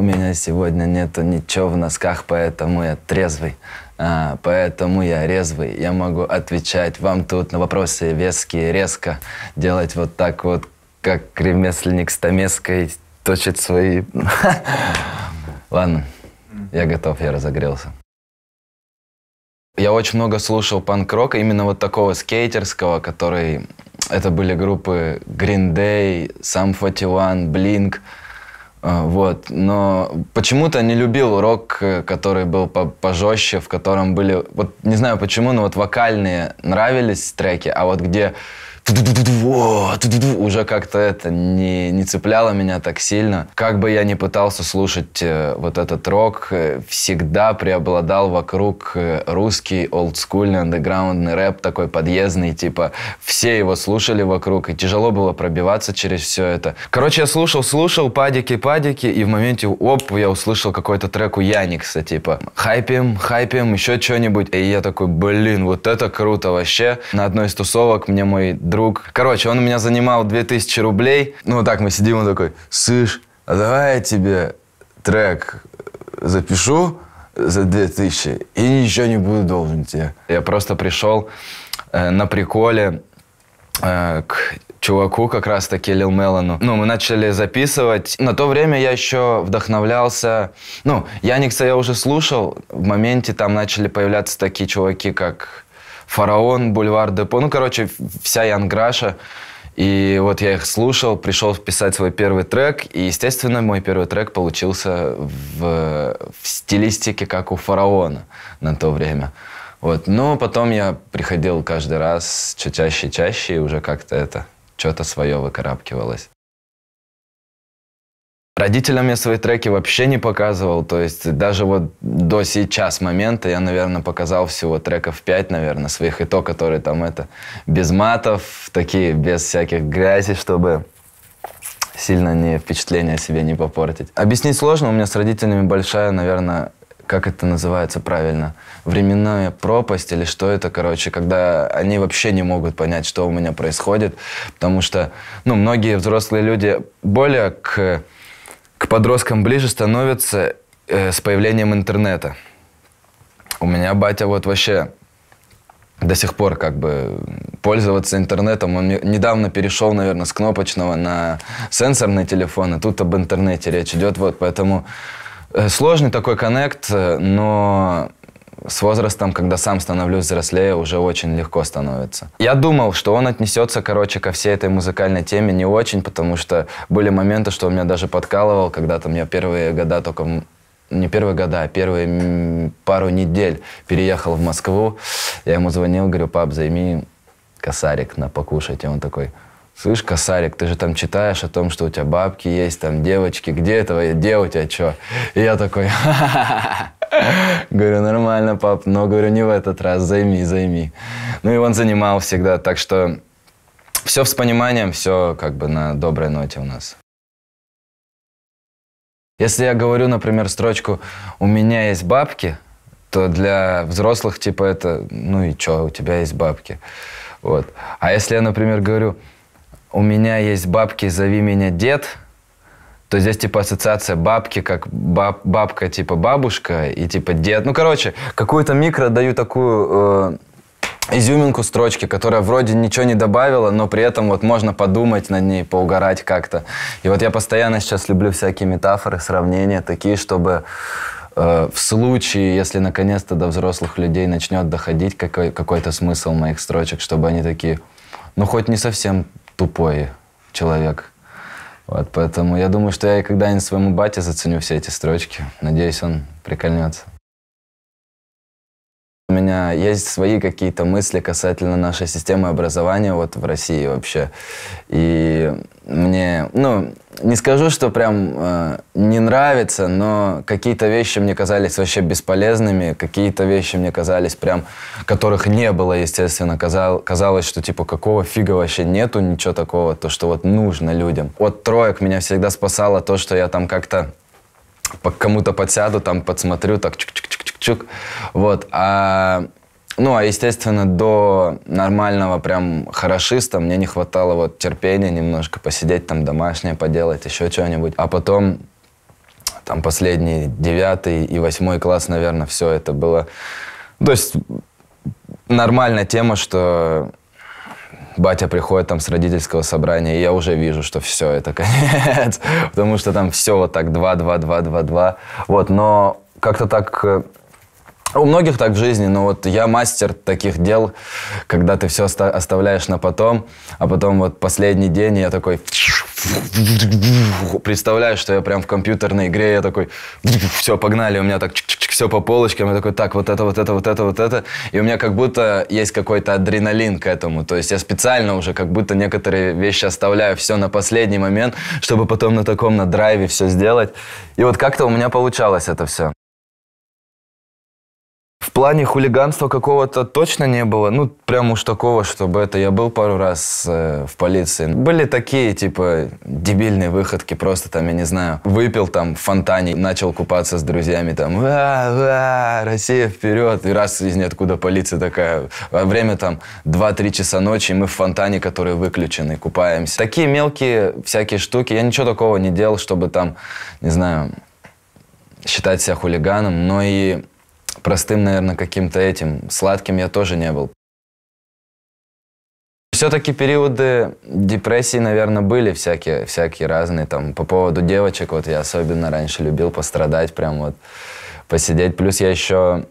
у меня сегодня нету ничего в носках, поэтому я трезвый. А, поэтому я резвый, я могу отвечать вам тут на вопросы веские, резко, делать вот так вот, как ремесленник с Томеской, точит свои... Ладно, я готов, я разогрелся. Я очень много слушал панк-рока, именно вот такого скейтерского, который... Это были группы Green Day, Sum 41, Blink. А, вот. Но почему-то не любил рок, э, который был по пожестче, в котором были... Вот не знаю почему, но вот вокальные нравились треки, а вот где уже как-то это не, не цепляло меня так сильно. Как бы я ни пытался слушать э, вот этот рок, э, всегда преобладал вокруг э, русский олдскульный андеграундный рэп, такой подъездный, типа все его слушали вокруг, и тяжело было пробиваться через все это. Короче, я слушал, слушал, падики, падики, и в моменте, оп, я услышал какой-то трек у Яникса, типа хайпим, хайпим, еще что-нибудь. И я такой, блин, вот это круто вообще. На одной из тусовок мне мой друг друг. Короче, он у меня занимал 2000 рублей. Ну, вот так мы сидим, он такой, «Сыш, а давай я тебе трек запишу за 2000 и ничего не буду должен тебе». Я просто пришел э, на приколе э, к чуваку, как раз-таки Лил Мелану. Ну, мы начали записывать. На то время я еще вдохновлялся... Ну, Яникса я уже слушал. В моменте там начали появляться такие чуваки, как Фараон, Бульвар Депо. Ну, короче, вся Янграша. И вот я их слушал, пришел писать свой первый трек, и, естественно, мой первый трек получился в, в стилистике, как у фараона на то время. Вот. Но потом я приходил каждый раз все чаще и чаще, и уже как-то это что-то свое выкарабкивалось. Родителям я свои треки вообще не показывал, то есть даже вот до сейчас момента я, наверное, показал всего треков 5, наверное, своих, и то, которые там это, без матов, такие, без всяких грязи, чтобы сильно не впечатление себе не попортить. Объяснить сложно, у меня с родителями большая, наверное, как это называется правильно, временная пропасть или что это, короче, когда они вообще не могут понять, что у меня происходит, потому что, ну, многие взрослые люди более к подросткам ближе становится э, с появлением интернета. У меня батя вот вообще до сих пор как бы пользоваться интернетом. Он недавно перешел, наверное, с кнопочного на сенсорный телефон, и а тут об интернете речь идет. Вот, поэтому э, сложный такой коннект, э, но с возрастом, когда сам становлюсь взрослее, уже очень легко становится. Я думал, что он отнесется, короче, ко всей этой музыкальной теме не очень, потому что были моменты, что он меня даже подкалывал, когда там я первые года только не первые года, а первые пару недель переехал в Москву. Я ему звонил, говорю, пап, займи косарик на покушать. И он такой, слышь, косарик, ты же там читаешь о том, что у тебя бабки есть, там девочки, где этого делать, а что? И я такой, Ха -ха -ха Говорю, нормально, пап, но, говорю, не в этот раз, займи, займи. Ну и он занимал всегда, так что все с пониманием, все как бы на доброй ноте у нас. Если я говорю, например, строчку «У меня есть бабки», то для взрослых типа это «Ну и чё, у тебя есть бабки». Вот. А если я, например, говорю «У меня есть бабки, зови меня дед», то здесь типа ассоциация бабки как баб, бабка типа бабушка и типа дед. Ну, короче, какую-то микро даю такую э, изюминку строчки, которая вроде ничего не добавила, но при этом вот можно подумать на ней, поугарать как-то. И вот я постоянно сейчас люблю всякие метафоры, сравнения такие, чтобы э, в случае, если наконец-то до взрослых людей начнет доходить какой- какой-то смысл моих строчек, чтобы они такие, ну хоть не совсем тупой человек, вот, поэтому я думаю, что я и когда-нибудь своему бате заценю все эти строчки. Надеюсь, он прикольнется. У меня есть свои какие-то мысли касательно нашей системы образования вот в России вообще. И мне, ну, не скажу, что прям э, не нравится, но какие-то вещи мне казались вообще бесполезными, какие-то вещи мне казались прям, которых не было, естественно. Казал, казалось, что типа какого фига вообще нету ничего такого, то, что вот нужно людям. От троек меня всегда спасало то, что я там как-то по кому-то подсяду, там подсмотрю, так чик-чик-чик чук. Вот. А, ну, а, естественно, до нормального прям хорошиста мне не хватало вот терпения немножко посидеть там домашнее, поделать еще что-нибудь. А потом там последний, девятый и восьмой класс, наверное, все это было... То есть нормальная тема, что батя приходит там с родительского собрания, и я уже вижу, что все, это конец. Потому что там все вот так 2-2-2-2-2. Вот, но как-то так э, у многих так в жизни, но вот я мастер таких дел, когда ты все оста- оставляешь на потом, а потом вот последний день и я такой представляю, что я прям в компьютерной игре, я такой все, погнали, у меня так все по полочкам, я такой так, вот это, вот это, вот это, вот это, и у меня как будто есть какой-то адреналин к этому, то есть я специально уже как будто некоторые вещи оставляю все на последний момент, чтобы потом на таком, на драйве все сделать, и вот как-то у меня получалось это все. В плане хулиганства какого-то точно не было. Ну, прям уж такого, чтобы это... Я был пару раз э, в полиции. Были такие, типа, дебильные выходки. Просто там, я не знаю, выпил там в фонтане, начал купаться с друзьями там. «А, а, Россия вперед! И раз из ниоткуда полиция такая. А время там 2-3 часа ночи, и мы в фонтане, который выключен, и купаемся. Такие мелкие всякие штуки. Я ничего такого не делал, чтобы там, не знаю, считать себя хулиганом. Но и простым, наверное, каким-то этим. Сладким я тоже не был. Все-таки периоды депрессии, наверное, были всякие, всякие разные. Там, по поводу девочек, вот я особенно раньше любил пострадать, прям вот посидеть. Плюс я еще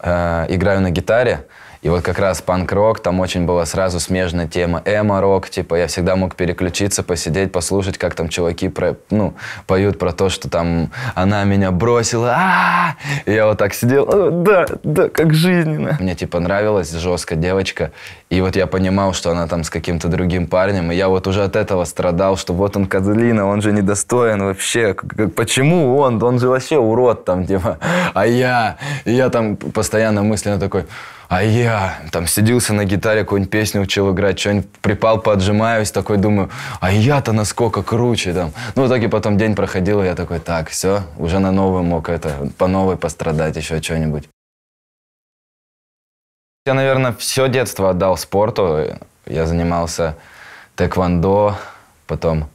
э, играю на гитаре. И вот как раз панк-рок, там очень была сразу смежная тема эмо-рок, типа я всегда мог переключиться, посидеть, послушать, как там чуваки про, ну, поют про то, что там она меня бросила, а И я вот так сидел, да, да, как жизненно. Мне типа нравилась жесткая девочка, и вот я понимал, что она там с каким-то другим парнем, и я вот уже от этого страдал, что вот он козлина, он же недостоин вообще, почему он, он же вообще урод там, типа, а я, и я там постоянно мысленно такой, а я там сиделся на гитаре, какую-нибудь песню учил играть, что-нибудь припал, поджимаюсь, такой думаю, а я-то насколько круче там. Ну, так и потом день проходил, и я такой, так, все, уже на новый мог это, по новой пострадать, еще что-нибудь. Я, наверное, все детство отдал спорту. Я занимался тэквондо, потом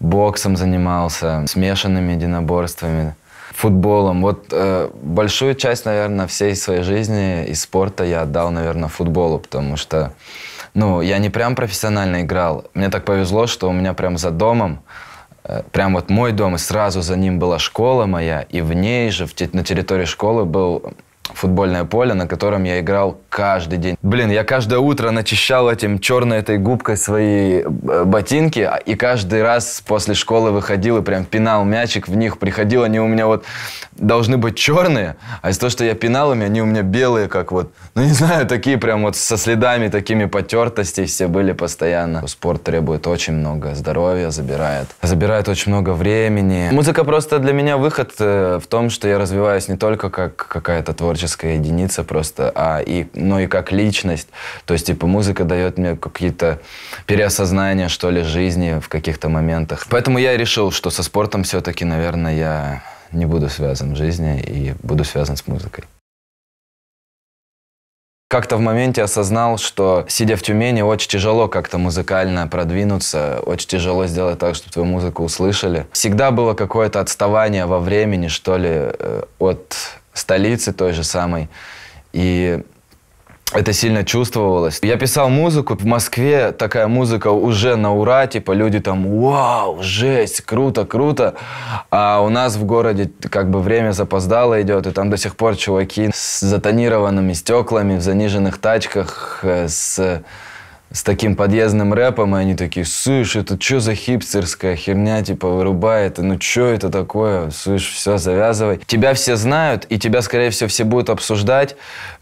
боксом занимался, смешанными единоборствами футболом. Вот э, большую часть, наверное, всей своей жизни и спорта я отдал, наверное, футболу, потому что, ну, я не прям профессионально играл. Мне так повезло, что у меня прям за домом э, прям вот мой дом, и сразу за ним была школа моя, и в ней же, в, на территории школы был футбольное поле, на котором я играл каждый день. Блин, я каждое утро начищал этим черной этой губкой свои э, ботинки, а, и каждый раз после школы выходил и прям пинал мячик в них, приходил, они у меня вот должны быть черные, а из-за того, что я пинал ими, они у меня белые, как вот, ну не знаю, такие прям вот со следами такими потертостей все были постоянно. Спорт требует очень много здоровья, забирает, забирает очень много времени. Музыка просто для меня выход э, в том, что я развиваюсь не только как какая-то творческая творческая единица просто, а и, но ну и как личность. То есть, типа, музыка дает мне какие-то переосознания, что ли, жизни в каких-то моментах. Поэтому я решил, что со спортом все-таки, наверное, я не буду связан в жизни и буду связан с музыкой. Как-то в моменте осознал, что сидя в Тюмени, очень тяжело как-то музыкально продвинуться, очень тяжело сделать так, чтобы твою музыку услышали. Всегда было какое-то отставание во времени, что ли, э, от столицы той же самой. И это сильно чувствовалось. Я писал музыку, в Москве такая музыка уже на ура, типа люди там «Вау, жесть, круто, круто!» А у нас в городе как бы время запоздало идет, и там до сих пор чуваки с затонированными стеклами, в заниженных тачках, э, с с таким подъездным рэпом, и они такие, слышь, это что за хипстерская херня, типа, вырубает, ну что это такое, слышь, все, завязывай. Тебя все знают, и тебя, скорее всего, все будут обсуждать,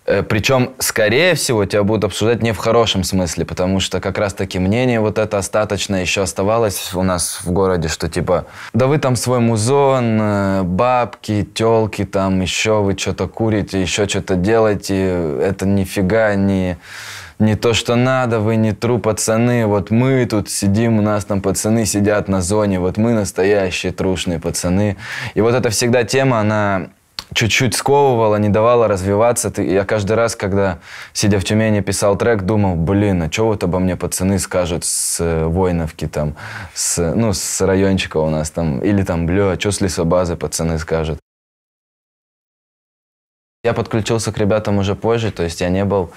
э, причем, скорее всего, тебя будут обсуждать не в хорошем смысле, потому что как раз-таки мнение вот это остаточное еще оставалось у нас в городе, что типа, да вы там свой музон, э, бабки, телки там, еще вы что-то курите, еще что-то делаете, это нифига не не то, что надо, вы не тру, пацаны, вот мы тут сидим, у нас там пацаны сидят на зоне, вот мы настоящие трушные пацаны. И вот эта всегда тема, она чуть-чуть сковывала, не давала развиваться. Я каждый раз, когда, сидя в Тюмени, писал трек, думал, блин, а что вот обо мне пацаны скажут с э, Войновки там, с, ну, с райончика у нас там, или там, бля, а что с лесобазы пацаны скажут. Я подключился к ребятам уже позже, то есть я не был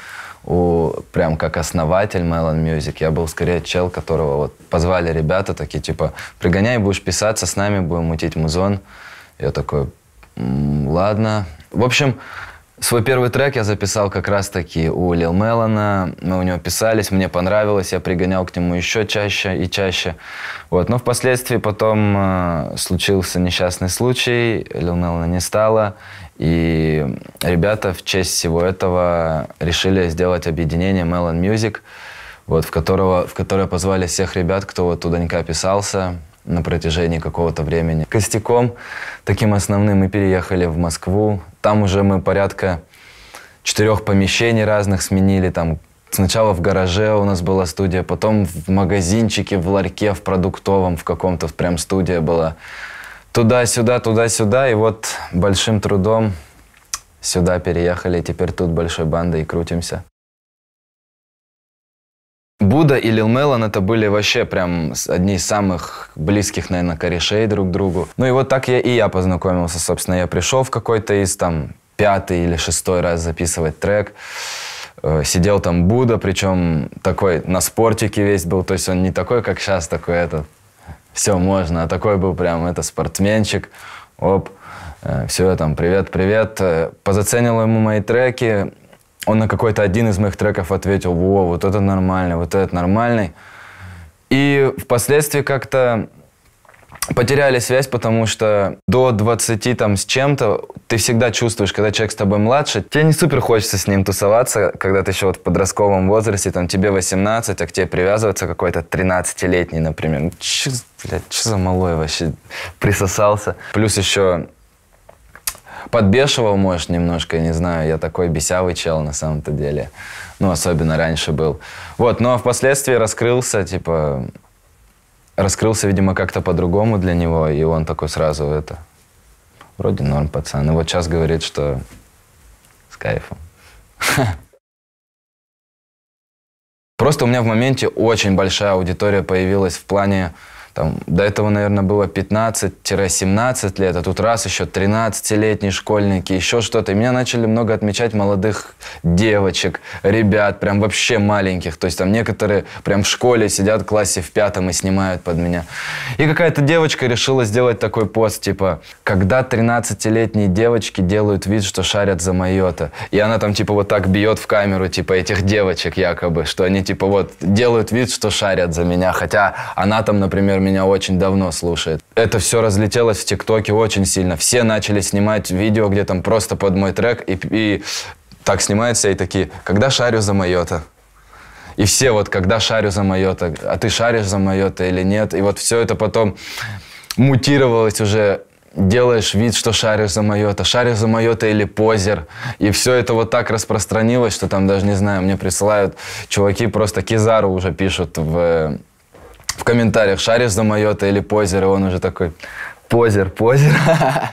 у, прям как основатель Melon Music. Я был скорее чел, которого вот позвали ребята такие, типа, пригоняй, будешь писаться, с нами будем мутить музон. Я такой, ладно. В общем, свой первый трек я записал как раз-таки у Лил Мелона. Мы у него писались, мне понравилось, я пригонял к нему еще чаще и чаще. Вот. Но впоследствии потом э, случился несчастный случай, Лил Мелона не стало, и ребята в честь всего этого решили сделать объединение Melon Music, вот, в, которого, в которое позвали всех ребят, кто вот туда Данька писался на протяжении какого-то времени. Костяком, таким основным, мы переехали в Москву. Там уже мы порядка четырех помещений разных сменили. Там сначала в гараже у нас была студия, потом в магазинчике, в ларьке, в продуктовом, в каком-то прям студия была туда-сюда, туда-сюда, и вот большим трудом сюда переехали, и теперь тут большой бандой крутимся. Буда и Лил Мелон это были вообще прям одни из самых близких, наверное, корешей друг к другу. Ну и вот так я и я познакомился, собственно. Я пришел в какой-то из там пятый или шестой раз записывать трек. Э, сидел там Буда, причем такой на спортике весь был, то есть он не такой, как сейчас, такой этот все можно. А такой был прям, это спортсменчик, оп, э, все, там, привет, привет. Э, позаценил ему мои треки, он на какой-то один из моих треков ответил, во, вот это нормально, вот этот нормальный. И впоследствии как-то потеряли связь, потому что до 20 там с чем-то ты всегда чувствуешь, когда человек с тобой младше, тебе не супер хочется с ним тусоваться, когда ты еще вот в подростковом возрасте, там тебе 18, а к тебе привязывается какой-то 13-летний, например. Че, блядь, че за малой вообще присосался. Плюс еще подбешивал, может, немножко, я не знаю, я такой бесявый чел на самом-то деле. Ну, особенно раньше был. Вот, но ну, а впоследствии раскрылся, типа, раскрылся, видимо, как-то по-другому для него, и он такой сразу это... Вроде норм, пацан. И вот сейчас говорит, что с кайфом. Просто у меня в моменте очень большая аудитория появилась в плане там, до этого, наверное, было 15-17 лет, а тут раз еще 13-летние школьники, еще что-то. И меня начали много отмечать молодых девочек, ребят, прям вообще маленьких. То есть там некоторые прям в школе сидят в классе в пятом и снимают под меня. И какая-то девочка решила сделать такой пост, типа, когда 13-летние девочки делают вид, что шарят за майота. И она там типа вот так бьет в камеру, типа, этих девочек якобы, что они типа вот делают вид, что шарят за меня. Хотя она там, например, например, меня очень давно слушает. Это все разлетелось в ТикТоке очень сильно. Все начали снимать видео, где там просто под мой трек, и, и так снимается и такие, когда шарю за майота? И все вот, когда шарю за майота, а ты шаришь за майота или нет? И вот все это потом мутировалось уже делаешь вид, что шаришь за майота, шаришь за майота или позер. И все это вот так распространилось, что там даже, не знаю, мне присылают чуваки, просто Кизару уже пишут в в комментариях, шаришь за майота или позер, и он уже такой, позер, позер.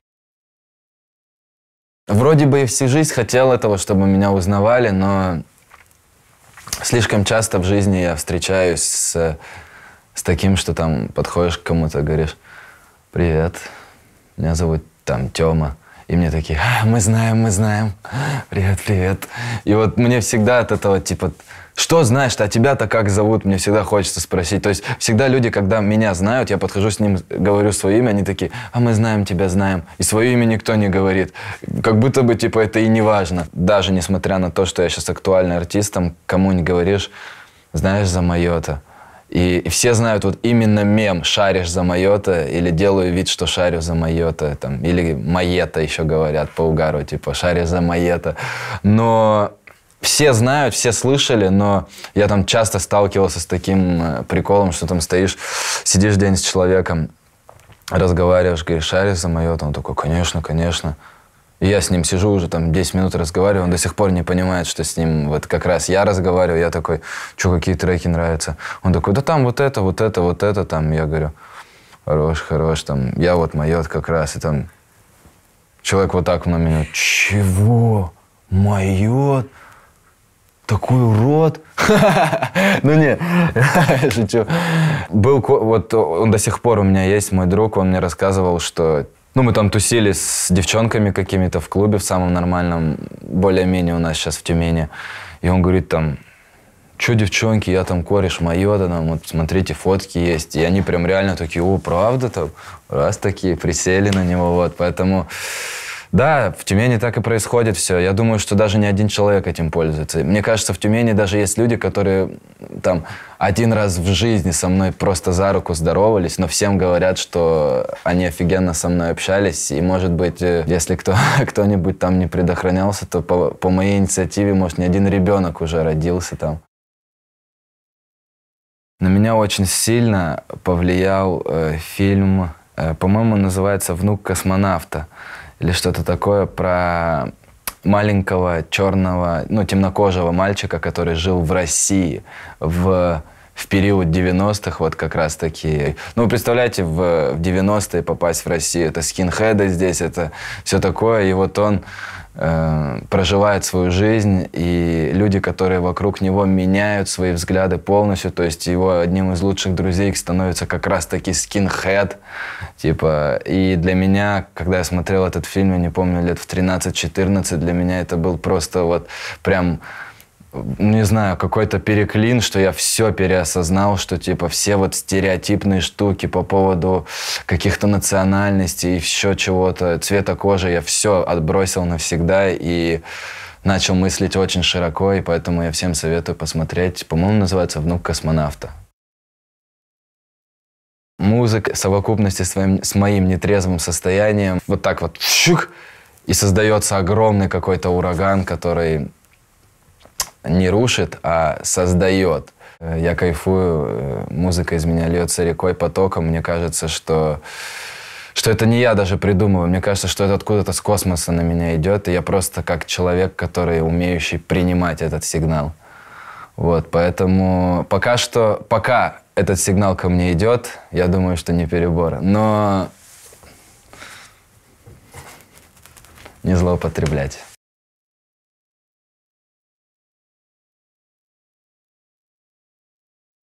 Вроде бы и всю жизнь хотел этого, чтобы меня узнавали, но слишком часто в жизни я встречаюсь с, с таким, что там подходишь к кому-то, говоришь, привет, меня зовут там Тёма. И мне такие, а, мы знаем, мы знаем, привет, привет. И вот мне всегда от этого, типа, что знаешь а тебя-то как зовут? Мне всегда хочется спросить. То есть всегда люди, когда меня знают, я подхожу с ним, говорю свое имя, они такие, а мы знаем тебя, знаем. И свое имя никто не говорит. Как будто бы, типа, это и не важно. Даже несмотря на то, что я сейчас актуальный артистом, кому не говоришь, знаешь за мое-то. И, все знают вот именно мем «шаришь за мое-то» или «делаю вид, что шарю за мое-то», там, или «моето» еще говорят по угару, типа «шаришь за моето». Но все знают, все слышали, но я там часто сталкивался с таким э, приколом, что там стоишь, сидишь день с человеком, разговариваешь, говоришь, Арис за он такой, конечно, конечно. И я с ним сижу уже там 10 минут разговариваю, он до сих пор не понимает, что с ним вот как раз я разговариваю, я такой, что какие треки нравятся. Он такой, да там вот это, вот это, вот это, там, я говорю, хорош, хорош, там, я вот мое как раз, и там человек вот так на меня, чего, мое? такой урод. Ну не, шучу. Был, вот он до сих пор у меня есть, мой друг, он мне рассказывал, что ну, мы там тусили с девчонками какими-то в клубе в самом нормальном, более-менее у нас сейчас в Тюмени. И он говорит там, что, девчонки, я там кореш Майода, там, вот смотрите, фотки есть. И они прям реально такие, о, правда там? Раз такие, присели на него, вот. Поэтому да, в Тюмени так и происходит все. Я думаю, что даже не один человек этим пользуется. Мне кажется, в Тюмени даже есть люди, которые там один раз в жизни со мной просто за руку здоровались, но всем говорят, что они офигенно со мной общались. И, может быть, э, если кто, кто-нибудь там не предохранялся, то по, по моей инициативе, может, не один ребенок уже родился там. На меня очень сильно повлиял э, фильм, э, по-моему, называется «Внук космонавта» или что-то такое про маленького черного, ну, темнокожего мальчика, который жил в России в, в период 90-х, вот как раз таки. Ну, вы представляете, в, в 90-е попасть в Россию, это скинхеды здесь, это все такое, и вот он Э, проживает свою жизнь, и люди, которые вокруг него меняют свои взгляды полностью, то есть его одним из лучших друзей становится как раз-таки скинхед, типа, и для меня, когда я смотрел этот фильм, я не помню, лет в 13-14, для меня это был просто вот прям не знаю, какой-то переклин, что я все переосознал, что типа все вот стереотипные штуки по поводу каких-то национальностей и еще чего-то, цвета кожи, я все отбросил навсегда и начал мыслить очень широко, и поэтому я всем советую посмотреть. По-моему, называется «Внук космонавта». Музыка в совокупности с, своим, с моим нетрезвым состоянием вот так вот и создается огромный какой-то ураган, который не рушит, а создает. Э, я кайфую, э, музыка из меня льется рекой, потоком. Мне кажется, что что это не я даже придумываю. Мне кажется, что это откуда-то с космоса на меня идет, и я просто как человек, который умеющий принимать этот сигнал. Вот, поэтому пока что, пока этот сигнал ко мне идет, я думаю, что не перебор. Но не злоупотреблять.